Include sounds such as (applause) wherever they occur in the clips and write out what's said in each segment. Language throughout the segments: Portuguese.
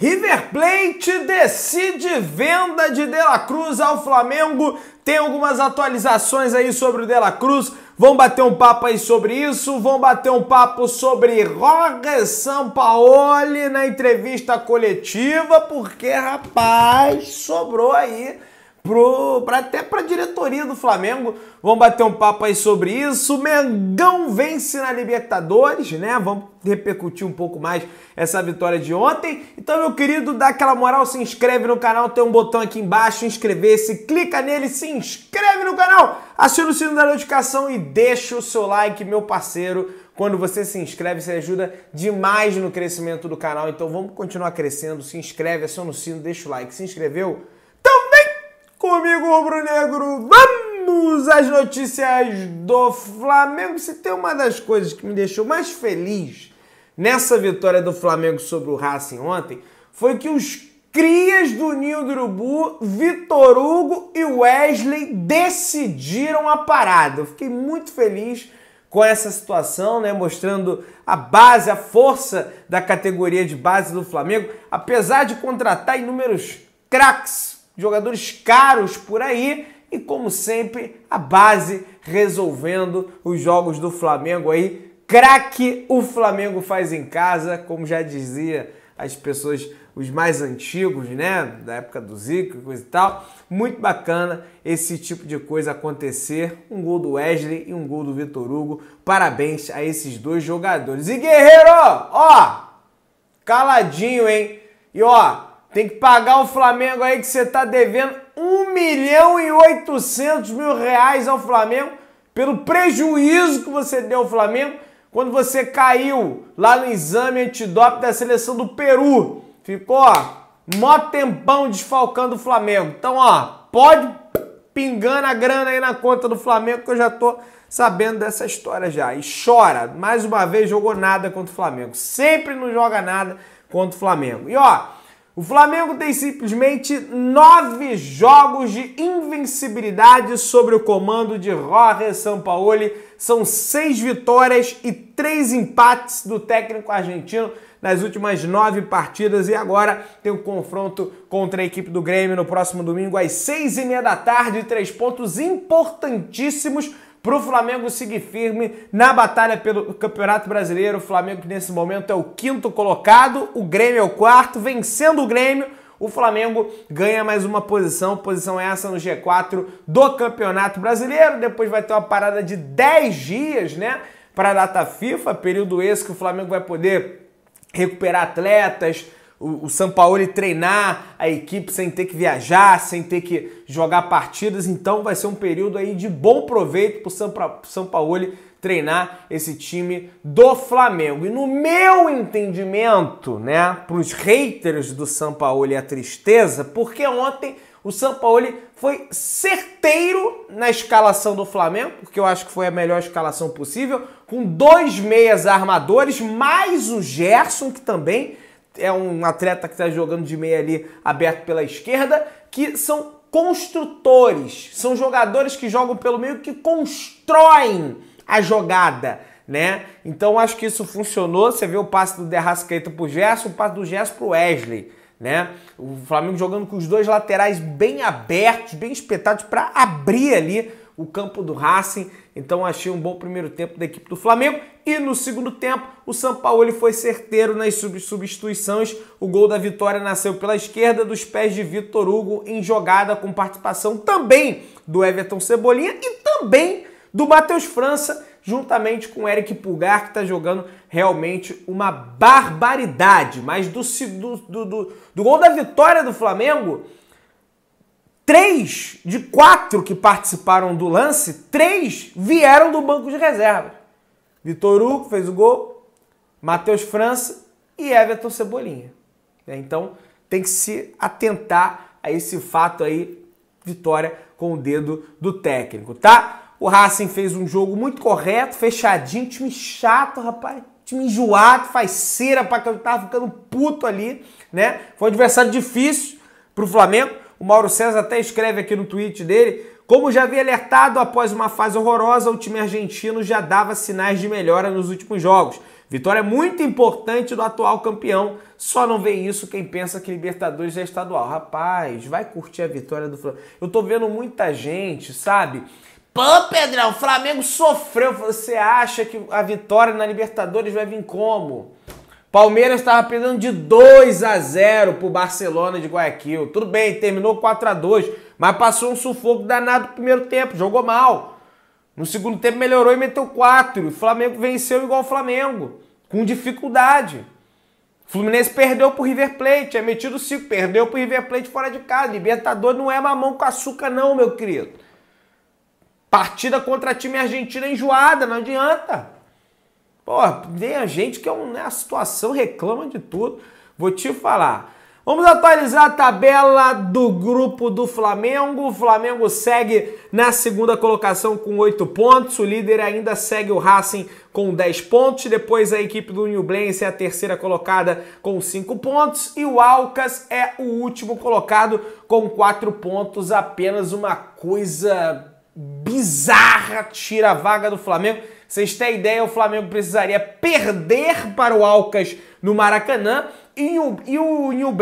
River Plate decide venda de De La Cruz ao Flamengo. Tem algumas atualizações aí sobre o De La Cruz. Vão bater um papo aí sobre isso. Vão bater um papo sobre Roger Sampaoli na entrevista coletiva, porque rapaz, sobrou aí pro, pra, até para a diretoria do Flamengo. Vamos bater um papo aí sobre isso. O Mengão vence na Libertadores, né? Vamos repercutir um pouco mais essa vitória de ontem. Então, meu querido, dá aquela moral, se inscreve no canal, tem um botão aqui embaixo, inscrever-se, clica nele, se inscreve no canal, aciona o sino da notificação e deixa o seu like, meu parceiro. Quando você se inscreve, você ajuda demais no crescimento do canal. Então vamos continuar crescendo. Se inscreve, aciona o sino, deixa o like. Se inscreveu? Comigo, Bruno Negro, vamos às notícias do Flamengo. Se tem uma das coisas que me deixou mais feliz nessa vitória do Flamengo sobre o Racing ontem, foi que os crias do Ninho do Urubu, Vitor Hugo e Wesley decidiram a parada. Eu fiquei muito feliz com essa situação, né? Mostrando a base, a força da categoria de base do Flamengo, apesar de contratar inúmeros craques jogadores caros por aí e, como sempre, a base resolvendo os jogos do Flamengo aí. Craque o Flamengo faz em casa, como já dizia as pessoas, os mais antigos, né? Da época do Zico e coisa e tal. Muito bacana esse tipo de coisa acontecer. Um gol do Wesley e um gol do Vitor Hugo. Parabéns a esses dois jogadores. E Guerreiro, ó, caladinho, hein? E ó, tem que pagar o Flamengo aí que você tá devendo 1 milhão e 800 mil reais ao Flamengo pelo prejuízo que você deu ao Flamengo quando você caiu lá no exame antidoping da seleção do Peru. Ficou, ó, mó tempão desfalcando o Flamengo. Então, ó, pode pingando a grana aí na conta do Flamengo que eu já tô sabendo dessa história já. E chora, mais uma vez jogou nada contra o Flamengo. Sempre não joga nada contra o Flamengo. E ó, o Flamengo tem simplesmente nove jogos de invencibilidade sobre o comando de Jorge Sampaoli. São seis vitórias e três empates do técnico argentino nas últimas nove partidas. E agora tem o um confronto contra a equipe do Grêmio no próximo domingo às seis e meia da tarde. Três pontos importantíssimos para o Flamengo seguir firme na batalha pelo Campeonato Brasileiro. O Flamengo que nesse momento é o quinto colocado, o Grêmio é o quarto, vencendo o Grêmio. O Flamengo ganha mais uma posição, posição essa no G4 do Campeonato Brasileiro. Depois vai ter uma parada de 10 dias, né? Para a data FIFA, período esse que o Flamengo vai poder recuperar atletas, o, São Paulo treinar a equipe sem ter que viajar, sem ter que jogar partidas. Então vai ser um período aí de bom proveito para o São, São Paulo treinar esse time do Flamengo. E no meu entendimento, né, para os haters do São Paulo e a tristeza, porque ontem o São Paulo foi certeiro na escalação do Flamengo, porque eu acho que foi a melhor escalação possível, com dois meias armadores, mais o Gerson, que também é um atleta que está jogando de meia ali aberto pela esquerda, que são construtores, são jogadores que jogam pelo meio que constroem a jogada, né? Então acho que isso funcionou. Você vê o passe do Derrascaeta o Gerson, o passe do Gerson para o Wesley, né? O Flamengo jogando com os dois laterais bem abertos, bem espetados para abrir ali o campo do Racing. Então achei um bom primeiro tempo da equipe do Flamengo. E no segundo tempo, o São Paulo foi certeiro nas substituições. O gol da vitória nasceu pela esquerda dos pés de Vitor Hugo em jogada com participação também do Everton Cebolinha e também do Matheus França, juntamente com o Eric Pulgar, que está jogando realmente uma barbaridade. Mas do, do, do, do gol da vitória do Flamengo, Três de quatro que participaram do lance, três vieram do banco de reserva. Vitor Hugo fez o gol, Matheus França e Everton Cebolinha. É, então tem que se atentar a esse fato aí, vitória com o dedo do técnico, tá? O Racing fez um jogo muito correto, fechadinho, time chato, rapaz. Time enjoado, faz cera pra que eu tava ficando puto ali, né? Foi um adversário difícil pro Flamengo. O Mauro César até escreve aqui no tweet dele: Como já havia alertado após uma fase horrorosa, o time argentino já dava sinais de melhora nos últimos jogos. Vitória muito importante do atual campeão. Só não vê isso quem pensa que Libertadores é estadual. Rapaz, vai curtir a vitória do Flamengo. Eu tô vendo muita gente, sabe? Pô, Pedrão, o Flamengo sofreu. Você acha que a vitória na Libertadores vai vir como? Palmeiras estava perdendo de 2 a 0 para o Barcelona de Guayaquil. Tudo bem, terminou 4 a 2 mas passou um sufoco danado no primeiro tempo, jogou mal. No segundo tempo melhorou e meteu 4. O Flamengo venceu igual o Flamengo, com dificuldade. O Fluminense perdeu para o River Plate, é metido 5, perdeu para o River Plate fora de casa. Libertador não é mamão com açúcar não, meu querido. Partida contra time argentino é enjoada, não adianta. Porra, tem a gente que é uma né, situação reclama de tudo. Vou te falar. Vamos atualizar a tabela do grupo do Flamengo. O Flamengo segue na segunda colocação com oito pontos. O líder ainda segue o Racing com 10 pontos. Depois a equipe do Nublense é a terceira colocada com cinco pontos. E o Alcas é o último colocado com quatro pontos. Apenas uma coisa bizarra tira a vaga do Flamengo. Vocês têm ideia, o Flamengo precisaria perder para o Alcas no Maracanã e o, e o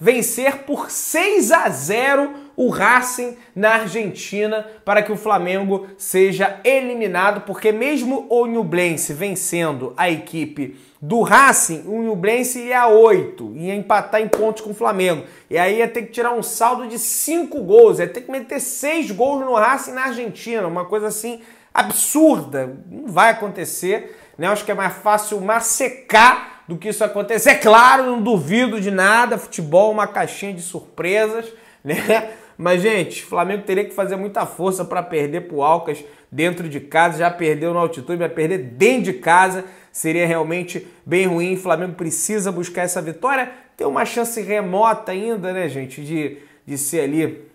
vencer por 6 a 0 o Racing na Argentina para que o Flamengo seja eliminado, porque mesmo o Newbrense vencendo a equipe do Racing, o Newbrense ia é a 8, ia empatar em pontos com o Flamengo. E aí ia ter que tirar um saldo de 5 gols, ia ter que meter 6 gols no Racing na Argentina, uma coisa assim absurda. Não vai acontecer. Né? acho que é mais fácil massecar do que isso acontecer. É claro, não duvido de nada. Futebol é uma caixinha de surpresas, (laughs) né? Mas, gente, Flamengo teria que fazer muita força para perder pro Alcas dentro de casa. Já perdeu na altitude, vai perder dentro de casa. Seria realmente bem ruim. Flamengo precisa buscar essa vitória. Tem uma chance remota ainda, né, gente, de, de ser ali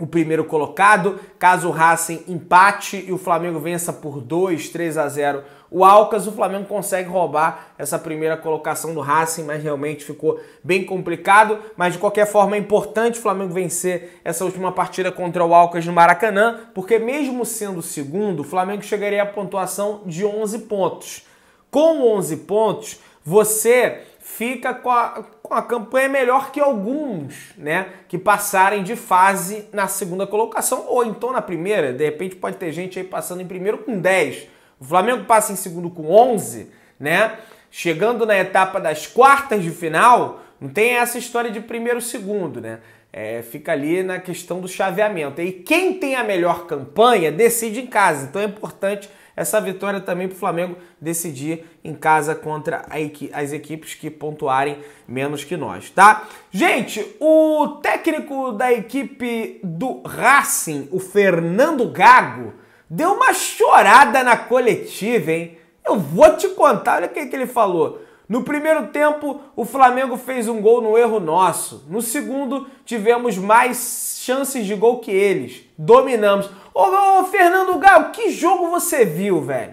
o primeiro colocado. Caso o Racing empate e o Flamengo vença por 2, 3 a 0 o Alcas, o Flamengo consegue roubar essa primeira colocação do Racing, mas realmente ficou bem complicado. Mas de qualquer forma é importante o Flamengo vencer essa última partida contra o Alcas no Maracanã, porque mesmo sendo segundo, o Flamengo chegaria à pontuação de 11 pontos. Com 11 pontos, você fica com a, com a campanha melhor que alguns, né? Que passarem de fase na segunda colocação, ou então na primeira. De repente pode ter gente aí passando em primeiro com 10. O Flamengo passa em segundo com 11, né? Chegando na etapa das quartas de final, não tem essa história de primeiro segundo, né? É, fica ali na questão do chaveamento. E quem tem a melhor campanha decide em casa. Então é importante essa vitória também para o Flamengo decidir em casa contra equi as equipes que pontuarem menos que nós, tá? Gente, o técnico da equipe do Racing, o Fernando Gago, deu uma chorada na coletiva, hein? Eu vou te contar, olha o que, que ele falou. No primeiro tempo, o Flamengo fez um gol no erro nosso. No segundo, tivemos mais chances de gol que eles. Dominamos. Ô, ô Fernando Galo, que jogo você viu, velho?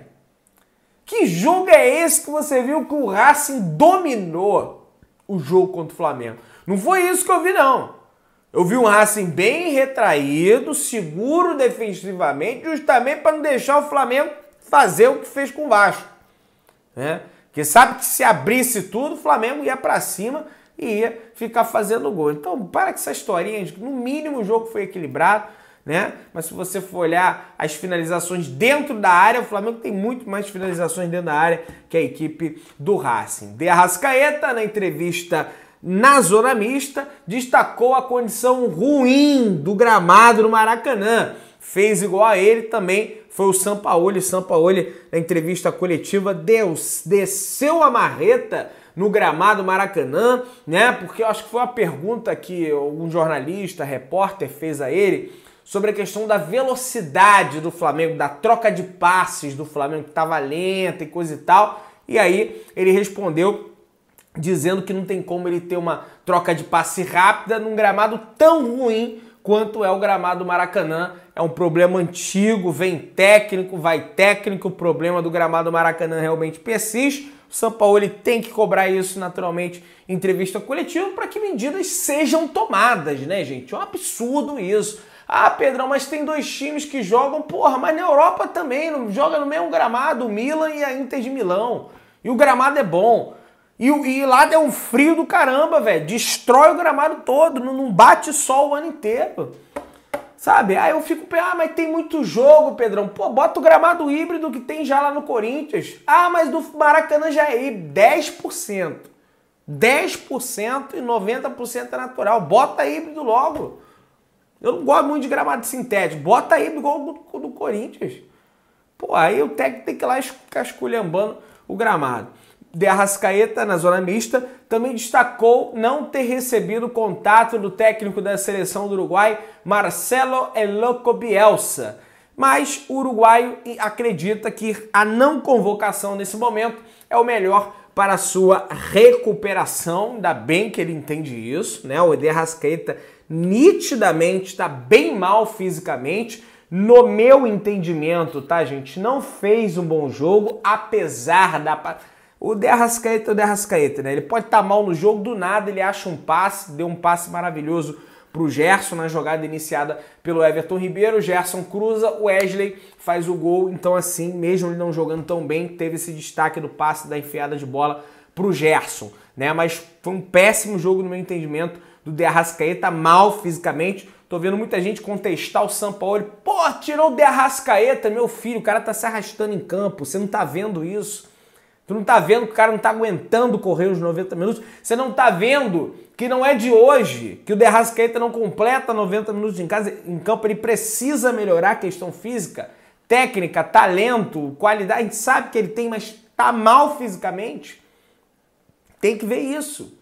Que jogo é esse que você viu que o Racing dominou o jogo contra o Flamengo? Não foi isso que eu vi, não. Eu vi um Racing bem retraído, seguro defensivamente, justamente para não deixar o Flamengo fazer o que fez com o Vasco. Né? Porque sabe que se abrisse tudo, o Flamengo ia para cima e ia ficar fazendo gol. Então, para com essa historinha de que no mínimo o jogo foi equilibrado, né? Mas se você for olhar as finalizações dentro da área, o Flamengo tem muito mais finalizações dentro da área que a equipe do Racing. De Arrascaeta, na entrevista na zona mista, destacou a condição ruim do gramado no Maracanã. Fez igual a ele também foi o Sampaoli. Sampaoli, na entrevista coletiva, Deus desceu a marreta no gramado Maracanã, né? Porque eu acho que foi uma pergunta que um jornalista, repórter fez a ele sobre a questão da velocidade do Flamengo, da troca de passes do Flamengo que estava lenta e coisa e tal. E aí ele respondeu dizendo que não tem como ele ter uma troca de passe rápida num gramado tão ruim quanto é o gramado Maracanã é um problema antigo, vem técnico, vai técnico, o problema do gramado Maracanã realmente persiste. O São Paulo tem que cobrar isso naturalmente em entrevista coletiva para que medidas sejam tomadas, né, gente? É um absurdo isso. Ah, Pedrão, mas tem dois times que jogam, porra, mas na Europa também, não joga no mesmo gramado, o Milan e a Inter de Milão. E o gramado é bom. E, e lá é um frio do caramba, velho. Destrói o gramado todo, não bate sol o ano inteiro. Sabe? Aí eu fico, ah, mas tem muito jogo, Pedrão. Pô, bota o gramado híbrido que tem já lá no Corinthians. Ah, mas do Maracanã já é híbrido. 10%. 10% e 90% é natural. Bota híbrido logo. Eu não gosto muito de gramado sintético. Bota híbrido igual do, do Corinthians. Pô, aí o técnico tem que ir lá ficar esculhambando o gramado de Arrascaeta na zona mista, também destacou não ter recebido contato do técnico da seleção do Uruguai, Marcelo Eloco Bielsa. Mas o uruguaio acredita que a não convocação nesse momento é o melhor para a sua recuperação. Ainda bem que ele entende isso, né? O Eder Rascaeta nitidamente está bem mal fisicamente. No meu entendimento, tá, gente? Não fez um bom jogo, apesar da o De Arrascaeta é o De Arrascaeta, né? Ele pode estar tá mal no jogo, do nada ele acha um passe, deu um passe maravilhoso para o Gerson na jogada iniciada pelo Everton Ribeiro. Gerson cruza, o Wesley faz o gol. Então, assim, mesmo ele não jogando tão bem, teve esse destaque do passe da enfiada de bola para o Gerson, né? Mas foi um péssimo jogo, no meu entendimento, do De Arrascaeta, mal fisicamente. Tô vendo muita gente contestar o Sampaoli. Pô, tirou o De Arrascaeta, meu filho, o cara tá se arrastando em campo, você não tá vendo isso. Tu não tá vendo que o cara não tá aguentando correr os 90 minutos. Você não tá vendo que não é de hoje que o Derrascaeta não completa 90 minutos em casa, em campo. Ele precisa melhorar a questão física, técnica, talento, qualidade. A gente sabe que ele tem, mas tá mal fisicamente. Tem que ver isso.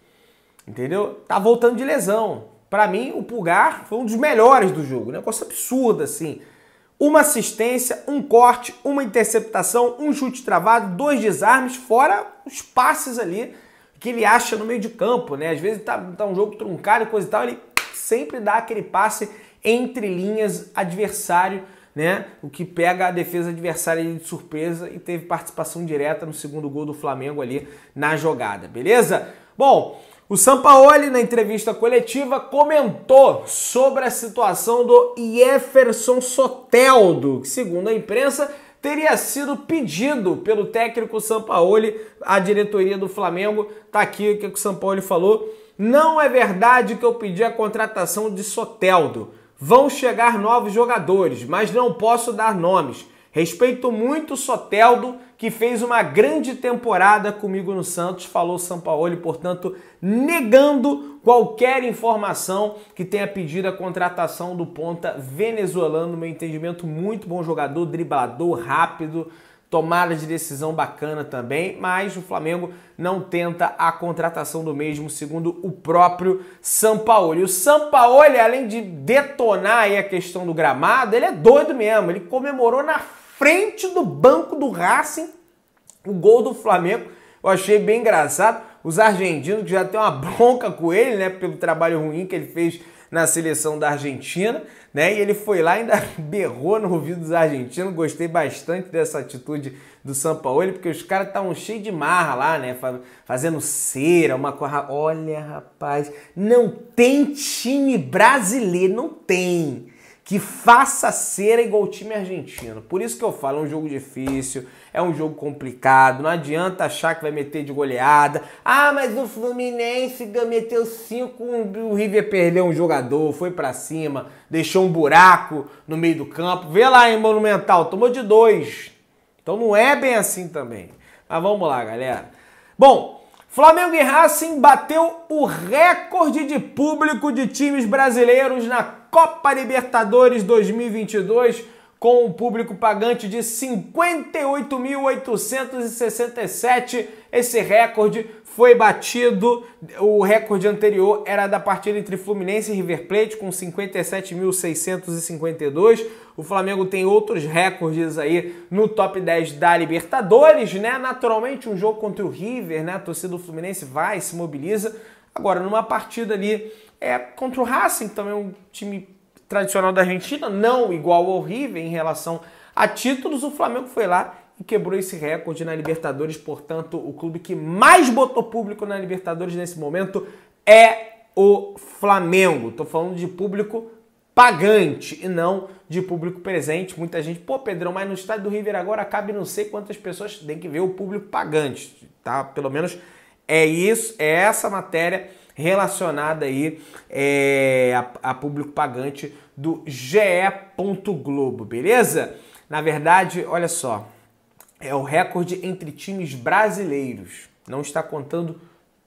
Entendeu? Tá voltando de lesão. Para mim, o Pulgar foi um dos melhores do jogo, né? coisa absurda, assim uma assistência, um corte, uma interceptação, um chute travado, dois desarmes, fora os passes ali que ele acha no meio de campo, né? Às vezes tá, tá um jogo truncado e coisa e tal, ele sempre dá aquele passe entre linhas adversário, né? O que pega a defesa adversária de surpresa e teve participação direta no segundo gol do Flamengo ali na jogada, beleza? Bom, o Sampaoli, na entrevista coletiva, comentou sobre a situação do Jefferson Soteldo, que, segundo a imprensa, teria sido pedido pelo técnico Sampaoli, a diretoria do Flamengo. Tá aqui o que o Sampaoli falou. Não é verdade que eu pedi a contratação de Soteldo. Vão chegar novos jogadores, mas não posso dar nomes. Respeito muito o Soteldo, que fez uma grande temporada comigo no Santos, falou Sampaoli, portanto, negando qualquer informação que tenha pedido a contratação do ponta venezuelano, no meu entendimento, muito bom jogador, driblador, rápido, tomada de decisão bacana também, mas o Flamengo não tenta a contratação do mesmo, segundo o próprio Sampaoli. O Sampaoli, além de detonar a questão do gramado, ele é doido mesmo, ele comemorou na frente do banco do Racing. O gol do Flamengo eu achei bem engraçado. Os argentinos que já tem uma bronca com ele, né, pelo trabalho ruim que ele fez na seleção da Argentina, né? E ele foi lá ainda (laughs) berrou no ouvido dos argentinos. Gostei bastante dessa atitude do Sampaoli, porque os caras estavam cheios de marra lá, né? Fazendo cera, uma corra. Olha, rapaz, não tem time brasileiro, não tem que faça ser igual o time argentino. Por isso que eu falo, é um jogo difícil, é um jogo complicado, não adianta achar que vai meter de goleada. Ah, mas o Fluminense meteu cinco, o River perdeu um jogador, foi para cima, deixou um buraco no meio do campo. Vê lá em Monumental, tomou de dois. Então não é bem assim também. Mas vamos lá, galera. Bom, Flamengo e Racing bateu o recorde de público de times brasileiros na Copa Libertadores 2022 com um público pagante de 58.867. Esse recorde foi batido. O recorde anterior era da partida entre Fluminense e River Plate com 57.652. O Flamengo tem outros recordes aí no top 10 da Libertadores, né? Naturalmente um jogo contra o River, né? A torcida do Fluminense vai, se mobiliza Agora, numa partida ali é, contra o Racing, também é um time tradicional da Argentina, não igual ao River em relação a títulos, o Flamengo foi lá e quebrou esse recorde na Libertadores. Portanto, o clube que mais botou público na Libertadores nesse momento é o Flamengo. Estou falando de público pagante e não de público presente. Muita gente, pô, Pedrão, mas no estádio do River agora cabe não sei quantas pessoas, tem que ver o público pagante, tá? Pelo menos é isso, é essa matéria relacionada aí é, a, a público pagante do GE. Globo, beleza? Na verdade, olha só, é o recorde entre times brasileiros. Não está contando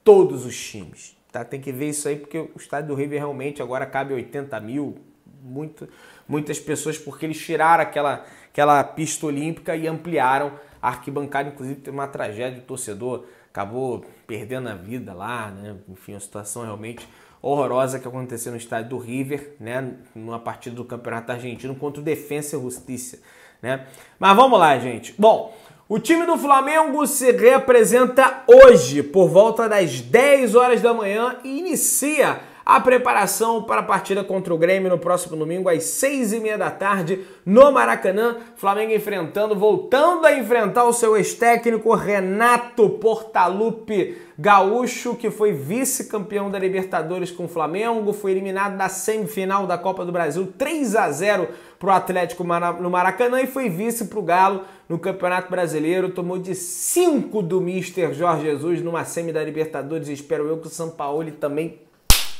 todos os times, tá? Tem que ver isso aí porque o estádio do River realmente agora cabe 80 mil, muito, muitas pessoas, porque eles tiraram aquela, aquela pista olímpica e ampliaram a arquibancada. Inclusive, tem uma tragédia, o torcedor acabou perdendo a vida lá, né? Enfim, uma situação realmente horrorosa que aconteceu no estádio do River, né? Numa partida do Campeonato Argentino contra o Defensa e Justiça, né? Mas vamos lá, gente. Bom, o time do Flamengo se reapresenta hoje por volta das 10 horas da manhã e inicia a preparação para a partida contra o Grêmio no próximo domingo, às seis e meia da tarde, no Maracanã. Flamengo enfrentando, voltando a enfrentar o seu ex-técnico Renato Portaluppi Gaúcho, que foi vice-campeão da Libertadores com o Flamengo, foi eliminado da semifinal da Copa do Brasil, 3 a 0 para o Atlético no Maracanã e foi vice para o Galo no Campeonato Brasileiro. Tomou de 5 do Mister Jorge Jesus numa semi da Libertadores. Espero eu que o São Paulo também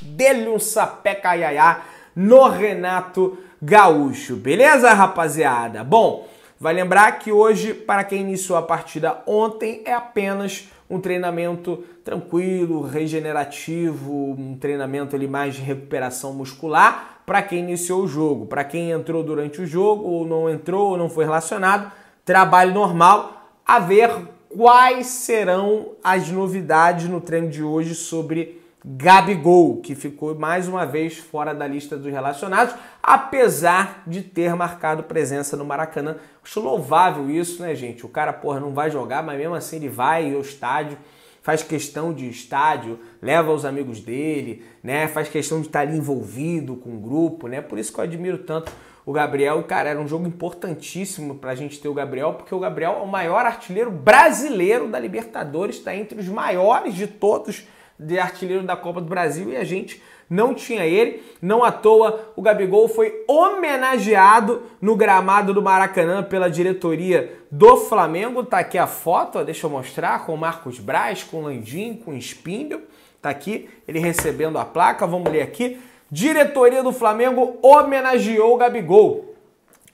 Dê-lhe um sapé caiaiá no Renato Gaúcho, beleza, rapaziada? Bom, vai lembrar que hoje, para quem iniciou a partida ontem, é apenas um treinamento tranquilo, regenerativo, um treinamento ali mais de recuperação muscular para quem iniciou o jogo. Para quem entrou durante o jogo, ou não entrou, ou não foi relacionado, trabalho normal, a ver quais serão as novidades no treino de hoje sobre Gabigol, que ficou mais uma vez fora da lista dos relacionados, apesar de ter marcado presença no Maracanã. Acho louvável isso, né, gente? O cara, porra, não vai jogar, mas mesmo assim ele vai ao estádio, faz questão de estádio, leva os amigos dele, né? Faz questão de estar ali envolvido com o grupo, né? Por isso que eu admiro tanto o Gabriel, cara, era um jogo importantíssimo para a gente ter o Gabriel, porque o Gabriel é o maior artilheiro brasileiro da Libertadores, está entre os maiores de todos os de artilheiro da Copa do Brasil e a gente não tinha ele. Não à toa, o Gabigol foi homenageado no gramado do Maracanã pela diretoria do Flamengo. Tá aqui a foto, ó, deixa eu mostrar, com o Marcos Braz, com o Landim, com o Espíndio. Tá aqui ele recebendo a placa. Vamos ler aqui. Diretoria do Flamengo homenageou o Gabigol.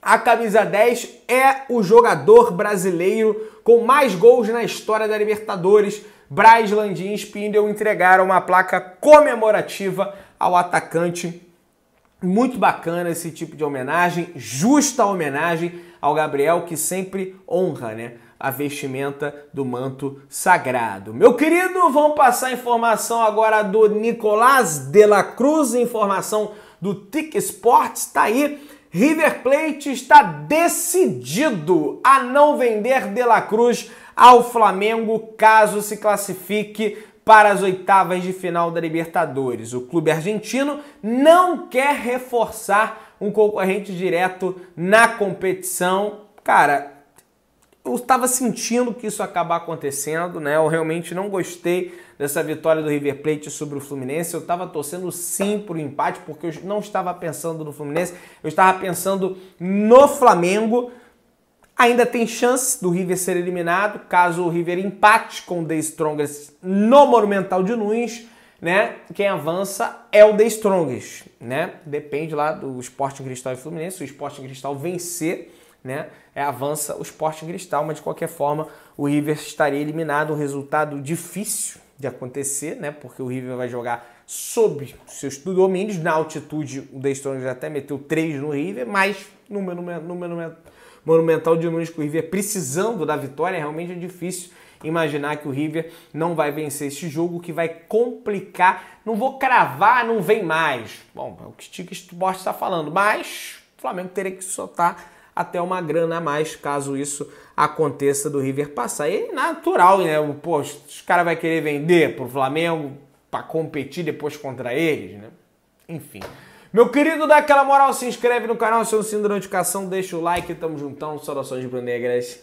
A camisa 10 é o jogador brasileiro com mais gols na história da Libertadores Braz Landim e Spindle entregaram uma placa comemorativa ao atacante. Muito bacana esse tipo de homenagem, justa homenagem ao Gabriel, que sempre honra, né? a vestimenta do manto sagrado. Meu querido, vamos passar a informação agora do Nicolás de la Cruz, informação do Tic Sports, tá aí. River Plate está decidido a não vender De La Cruz ao Flamengo caso se classifique para as oitavas de final da Libertadores. O clube argentino não quer reforçar um concorrente direto na competição. Cara, eu estava sentindo que isso acabar acontecendo, né? Eu realmente não gostei dessa vitória do River Plate sobre o Fluminense. Eu estava torcendo sim para o empate, porque eu não estava pensando no Fluminense, eu estava pensando no Flamengo. Ainda tem chance do River ser eliminado, caso o River empate com o The Strongest no Monumental de Nunes, né? Quem avança é o The Strongest, né? Depende lá do Sporting Cristal e Fluminense, se o Sporting Cristal vencer, né? É, avança o Sporting Cristal, mas de qualquer forma o River estaria eliminado, um resultado difícil de acontecer, né? Porque o River vai jogar sob seus domínios, na altitude o The Strongest até meteu 3 no River, mas no, no, no, Monumental de Nunes com o River precisando da vitória, realmente é difícil imaginar que o River não vai vencer este jogo, que vai complicar. Não vou cravar, não vem mais. Bom, é o que o Tica Esporte está falando, mas o Flamengo teria que soltar até uma grana a mais, caso isso aconteça do River passar. E é natural, né? Pô, os caras vão querer vender pro Flamengo para competir depois contra eles, né? Enfim. Meu querido, dá aquela moral, se inscreve no canal, se não se de notificação, deixa o like, tamo juntão, saudações rubro-negras.